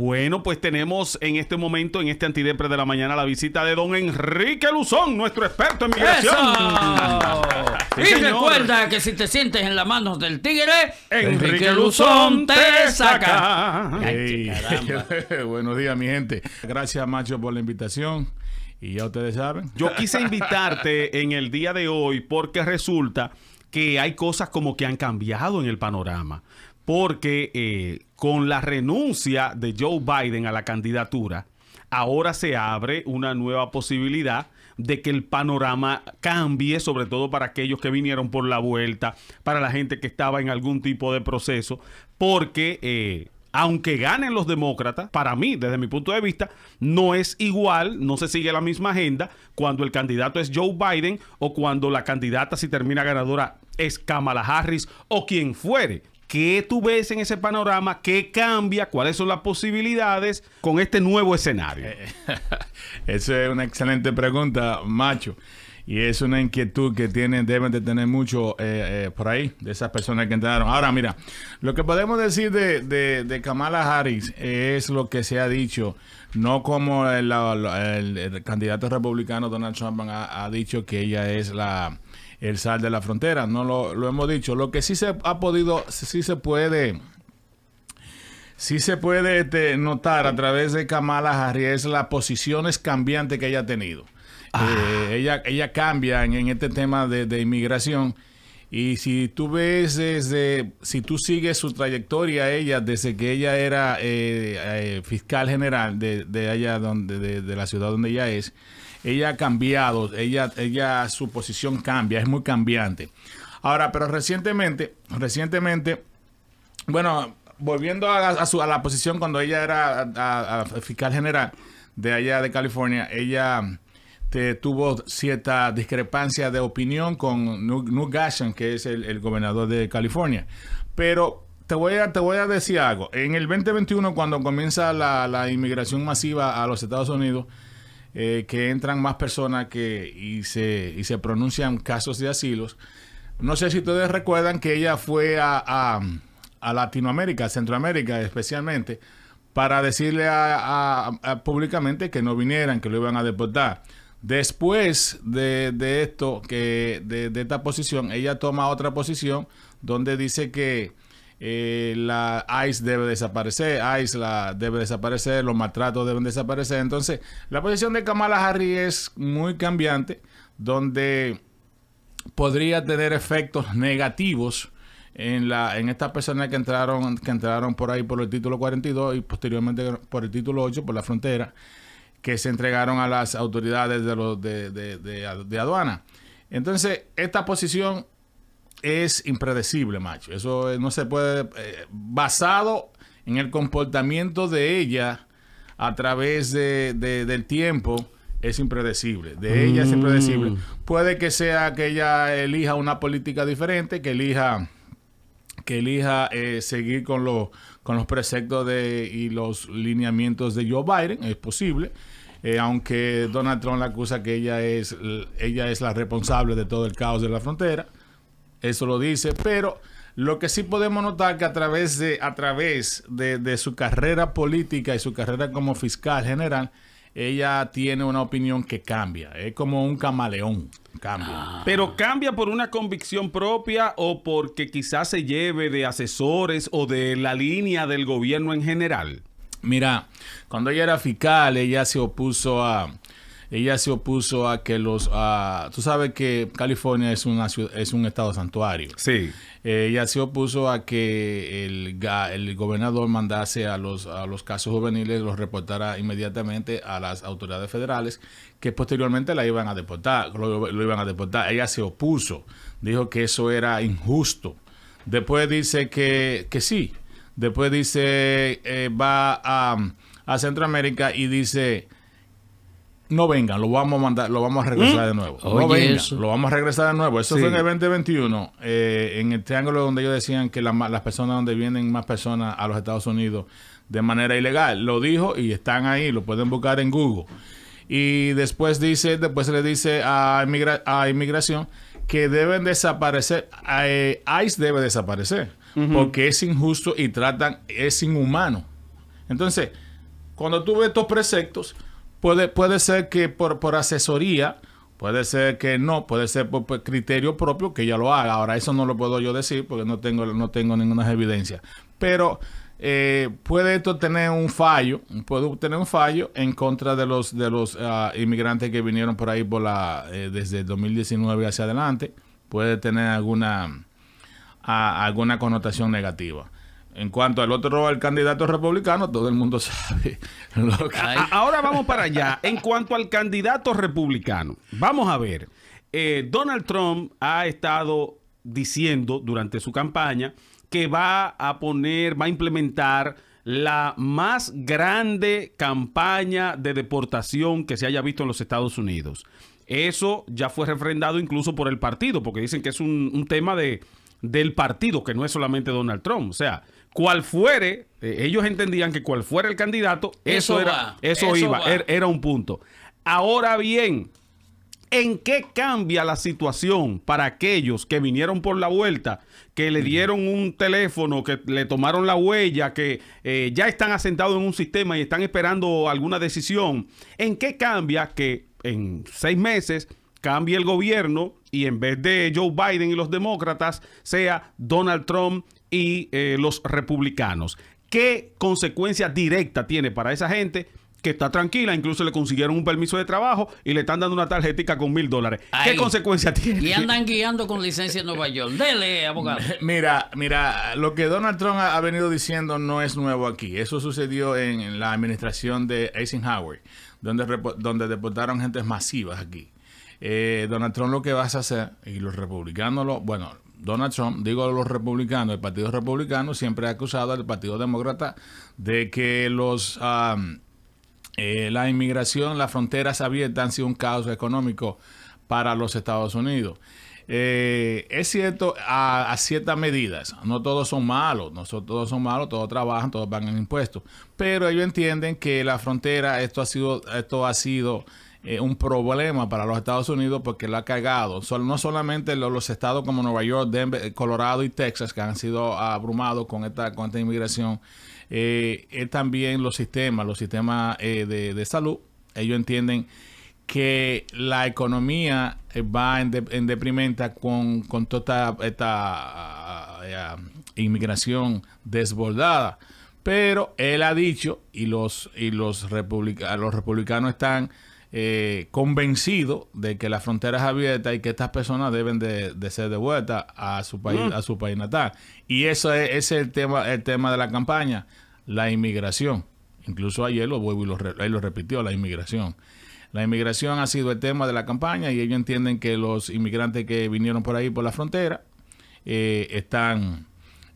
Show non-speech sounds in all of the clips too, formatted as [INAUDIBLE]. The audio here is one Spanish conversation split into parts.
Bueno, pues tenemos en este momento, en este antidepre de la mañana, la visita de don Enrique Luzón, nuestro experto en migración. y recuerda que si te sientes en las manos del tigre, Enrique, Luzón te saca. [LAUGHS] Buenos días, mi gente. Gracias, Macho, por la invitación. Y ya ustedes saben. Yo quise invitarte en el día de hoy porque resulta que hay cosas como que han cambiado en el panorama. Porque eh, con la renuncia de Joe Biden a la candidatura, ahora se abre una nueva posibilidad de que el panorama cambie, sobre todo para aquellos que vinieron por la vuelta, para la gente que estaba en algún tipo de proceso, porque eh, aunque ganen los demócratas, para mí, desde mi punto de vista, no es igual, no se sigue la misma agenda cuando el candidato es Joe Biden o cuando la candidata, si termina ganadora, es Kamala Harris o quien fuere. ¿Qué tú ves en ese panorama? ¿Qué cambia? ¿Cuáles son las posibilidades con este nuevo escenario? Eh, eh, [LAUGHS] esa es una excelente pregunta, Macho. Y es una inquietud que tienen, deben de tener mucho eh, por ahí, de esas personas que entraron. Ahora, mira, lo que podemos decir de, Kamala Harris es lo que se ha dicho, no como el, candidato republicano Donald Trump ha dicho que ella es la, el sal de la frontera. No lo, hemos dicho. Lo que sí se ha podido, sí se puede Sí se puede este, notar a través de Kamala Harris las posiciones cambiantes que ella ha tenido. Ah. Eh, ella, ella cambia en, este tema de, inmigración. Y si tú ves desde, si tú sigues su trayectoria, ella, desde que ella era eh, eh, fiscal general de, allá donde, de, la ciudad donde ella es, ella ha cambiado, ella, ella, su posición cambia, es muy cambiante. Ahora, pero recientemente, recientemente, bueno, volviendo a, la posición cuando ella era fiscal general de allá de California, ella tuvo cierta discrepancia de opinión con Newt Gashan, que es el, gobernador de California. Pero te voy a, decir algo. En el 2021, cuando comienza la, inmigración masiva a los Estados Unidos, eh, que entran más personas que, y, se, y se pronuncian casos de asilos. No sé si ustedes recuerdan que ella fue a, a, a Latinoamérica, Centroamérica especialmente, para decirle a, públicamente que no vinieran, que lo iban a deportar. Después de, esto, que de, de esta posición, ella toma otra posición donde dice que eh, la ICE debe desaparecer, ICE debe desaparecer, los maltratos deben desaparecer. Entonces, la posición de Kamala Harris es muy cambiante, donde podría tener efectos negativos en la en estas personas que entraron que entraron por ahí por el título 42 y posteriormente por el título 8 por la frontera que se entregaron a las autoridades de los de aduana entonces esta posición es impredecible, macho. Eso eh, no se puede. Eh, basado en el comportamiento de ella a través de, del tiempo, es impredecible. De ella es impredecible. Mm. Puede que sea que ella elija una política diferente, que elija que elija eh, seguir con los con los preceptos de, y los lineamientos de Joe Biden, es posible. aunque Donald Trump la acusa que ella es, ella es la responsable de todo el caos de la frontera. Eso lo dice, pero lo que sí podemos notar que a través de, a través de, su carrera política y su carrera como fiscal general, ella tiene una opinión que cambia. Es como un camaleón. Cambia. Ah. Pero cambia por una convicción propia o porque quizás se lleve de asesores o de la línea del gobierno en general. Mira, cuando ella era fiscal, ella se opuso a, ella se opuso a que los... tú sabes que California es, una, es un estado santuario. Sí. Eh, ella se opuso a que el, gobernador mandase a los, a los casos juveniles, los reportara inmediatamente a las autoridades federales, que posteriormente la iban a deportar, lo, iban a deportar. Ella se opuso, dijo que eso era injusto. Después dice que, sí. Después dice, eh, va a, a Centroamérica y dice no vengan, lo vamos a mandar, lo vamos a regresar mm. de nuevo. no lo vamos a regresar de nuevo. Eso fue en el 2021, eh, en el triángulo donde ellos decían que las personas donde vienen más personas a los Estados Unidos de manera ilegal. Lo dijo y están ahí, lo pueden buscar en Google. Y después dice, después se le dice a, inmigración que deben desaparecer, eh, ICE debe desaparecer, porque es injusto y tratan, es inhumano. Entonces, cuando tú ves estos preceptos, Puede, ser que por, asesoría, puede ser que no, puede ser por, criterio propio que ella lo haga. Ahora, eso no lo puedo yo decir porque no tengo, no tengo ninguna evidencia. Pero eh, puede esto tener un fallo, puede tener un fallo en contra de los, de los ah, inmigrantes que vinieron por ahí por la, eh, desde 2019 hacia adelante. Puede tener alguna, ah, alguna connotación negativa. En cuanto al otro, al candidato republicano, todo el mundo [LAUGHS] sabe Ahora vamos para allá. En cuanto al candidato republicano, vamos a ver. Eh, Donald Trump ha estado diciendo durante su campaña que va a poner, va a implementar la más grande campaña de deportación que se haya visto en los Estados Unidos. Eso ya fue refrendado incluso por el partido, porque dicen que es un, tema de, del partido, que no es solamente Donald Trump. O sea, cual fuere, eh, ellos entendían que cual fuera el candidato, eso, era, eso, iba, er, era un punto. Ahora bien, ¿en qué cambia la situación para aquellos que vinieron por la vuelta, que le dieron un teléfono, que le tomaron la huella, que eh, ya están asentados en un sistema y están esperando alguna decisión? ¿En qué cambia que en seis meses cambie el gobierno y en vez de Joe Biden y los demócratas sea Donald Trump y eh, los republicanos. ¿Qué consecuencia directa tiene para esa gente? que está tranquila, incluso le consiguieron un permiso de trabajo y le están dando una tarjetica con mil dólares. ¿Qué consecuencia tiene? Y andan guiando con licencia en Nueva York. Dele, abogado. [LAUGHS] Mira, mira, lo que Donald Trump ha, venido diciendo no es nuevo aquí. Eso sucedió en, la administración de Eisenhower, donde, donde deportaron gentes masivas aquí. Eh, Donald Trump lo que vas a hacer, y los republicanos, lo, bueno, Donald Trump, digo los republicanos, el Partido Republicano siempre ha acusado al Partido Demócrata de que los... Eh, la inmigración, las fronteras abiertas han sido un caos económico para los Estados Unidos. Eh, es cierto, a, ciertas medidas, no todos son malos, no todos son malos, todos trabajan, todos pagan impuestos, pero ellos entienden que la frontera, esto ha sido, esto ha sido eh, un problema para los Estados Unidos porque lo ha cargado. no solamente los, estados como Nueva York, Denver, eh, Colorado y Texas que han sido abrumados con esta, con esta inmigración, eh, es también los sistemas, los sistemas de, salud. Ellos entienden que la economía va en, de, en deprimenta con, con, toda esta, ah, inmigración desbordada. Pero él ha dicho, y los, y los republicanos están eh, convencido de que la frontera es abierta y que estas personas deben de, ser de vuelta a su país, mm. a su país natal. Y eso es, ese es el tema, el tema de la campaña, la inmigración. Incluso ayer lo vuelvo lo, repitió, la inmigración. La inmigración ha sido el tema de la campaña y ellos entienden que los inmigrantes que vinieron por ahí por la frontera eh, están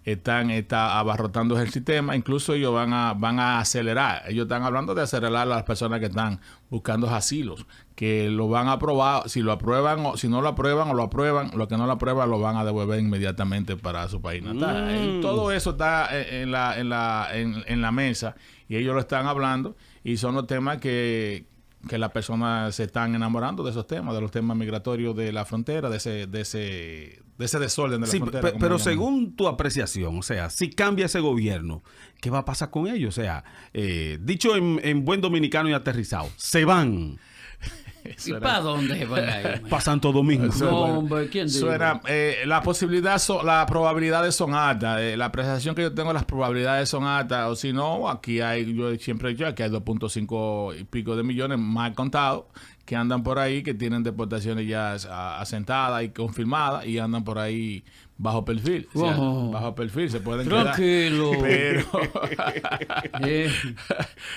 están está abarrotando el sistema, incluso ellos van a, van a acelerar, ellos están hablando de acelerar a las personas que están buscando asilos, que lo van a aprobar, si lo aprueban o si no lo aprueban o lo aprueban, lo que no lo aprueban lo van a devolver inmediatamente para su país natal. Mm. Todo eso está en la, en la, en la mesa y ellos lo están hablando y son los temas que, que las personas se están enamorando de esos temas, de los temas migratorios de la frontera, de ese, de ese, de ese desorden de la frontera. Pero según tu apreciación, o sea, si cambia ese gobierno, ¿qué va a pasar con ellos? O sea, eh, dicho en, en buen dominicano y aterrizado, se van. ¿Y para dónde van a ir? [LAUGHS] Para Santo Domingo. hombre, ¿quién dice? Eh, la posibilidad, las son altas. Eh, la apreciación que yo tengo, las probabilidades son altas. O si no, aquí hay, yo siempre he dicho, aquí hay 2.5 y pico de millones más contados que andan por ahí, que tienen deportaciones ya asentadas y confirmadas y andan por ahí bajo perfil. bajo perfil, se pueden Tranquilo. [LAUGHS] pero... [LAUGHS]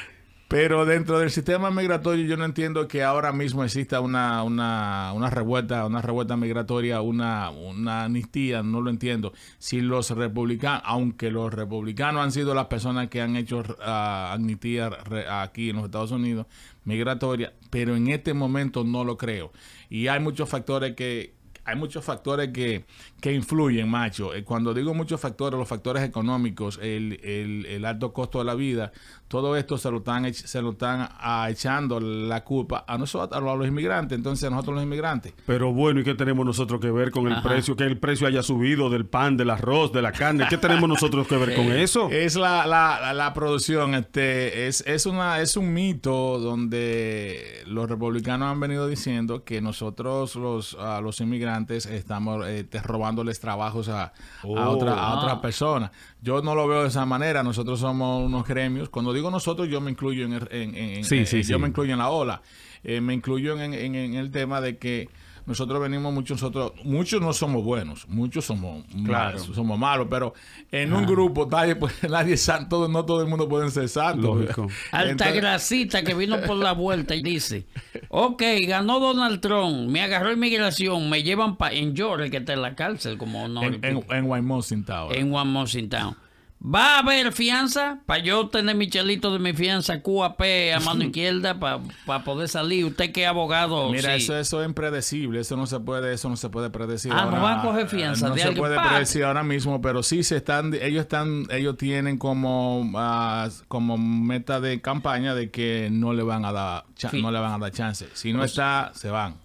Pero dentro del sistema migratorio yo no entiendo que ahora mismo exista una, una, una revuelta, una revuelta migratoria, una, una amnistía, no lo entiendo. Si los republicanos, aunque los republicanos han sido las personas que han hecho ah, amnistía aquí en los Estados Unidos, migratoria, pero en este momento no lo creo. Y hay muchos factores que, hay muchos factores que, influyen, macho. Eh, cuando digo muchos factores, los factores económicos, el, el, alto costo de la vida, todo esto se lo están, se lo están ah, echando la culpa a nosotros, a los inmigrantes, entonces a nosotros los inmigrantes. Pero bueno, ¿y qué tenemos nosotros que ver con el precio? Que el precio haya subido del pan, del arroz, de la carne. ¿Qué tenemos nosotros que ver con eso? Es la, la, producción, este, es, es, una, es un mito donde los republicanos han venido diciendo que nosotros los, uh, los inmigrantes estamos eh, robándoles trabajos a, otras oh, otra personas. Yo no lo veo de esa manera. Nosotros somos unos gremios. Cuando digo nosotros, yo me incluyo en, eh, yo me incluyo en la ola. Eh, me incluyo en el tema de que nosotros venimos muchos, nosotros, muchos no somos buenos, muchos somos malos, somos malos, pero en un grupo nadie, pues, [LAUGHS] no todo el mundo puede ser santo. [LAUGHS] Alta grasita que vino por la vuelta y dice, ok, ganó Donald Trump, me agarró inmigración, me llevan para en York, que está en la cárcel, como no. En, en, en Town. En Town. ¿Va a haber fianza? Para yo tener mi chelito de mi fianza QAP a mano [LAUGHS] izquierda para poder salir. ¿Usted qué abogado? Mira, eso, eso es impredecible. Eso no se puede, eso no se puede predecir. Ah, no va a coger fianza. Eh, no se puede predecir ahora mismo, pero sí se están, ellos están, ellos tienen como, ah, como meta de campaña de que no le van a dar, no le van a dar chance. Si no pues está, se van.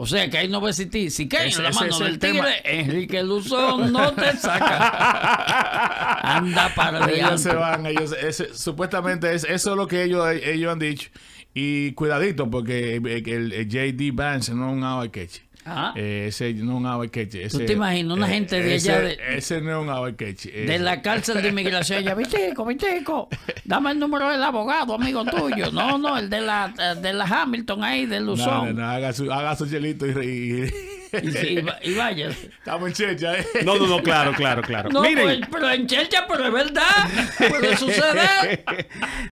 O sea que ahí no va a existir. Si que en la mano del tigre, Enrique Luzón no te [LAUGHS] saca. Anda para allá. Ellos se van. Ellos, supuestamente es, eso es lo que ellos, ellos han dicho. Y cuidadito, porque eh, el, eh, JD Vance no es un de queche. Eh, ese no es un ave Ese, ¿Tú te imaginas una eh, gente de allá? ese no es un queche eh. De la cárcel de inmigración. Ya, dame el número del abogado, amigo tuyo. No, no, el de la, de la Hamilton ahí, del Luzón. No, haga, su, haga su chelito y Y, vaya. Estamos en checha, ¿eh? No, no, no, claro, claro, claro. No, pues, pero en checha, pero es verdad. Puede suceder. [LAUGHS]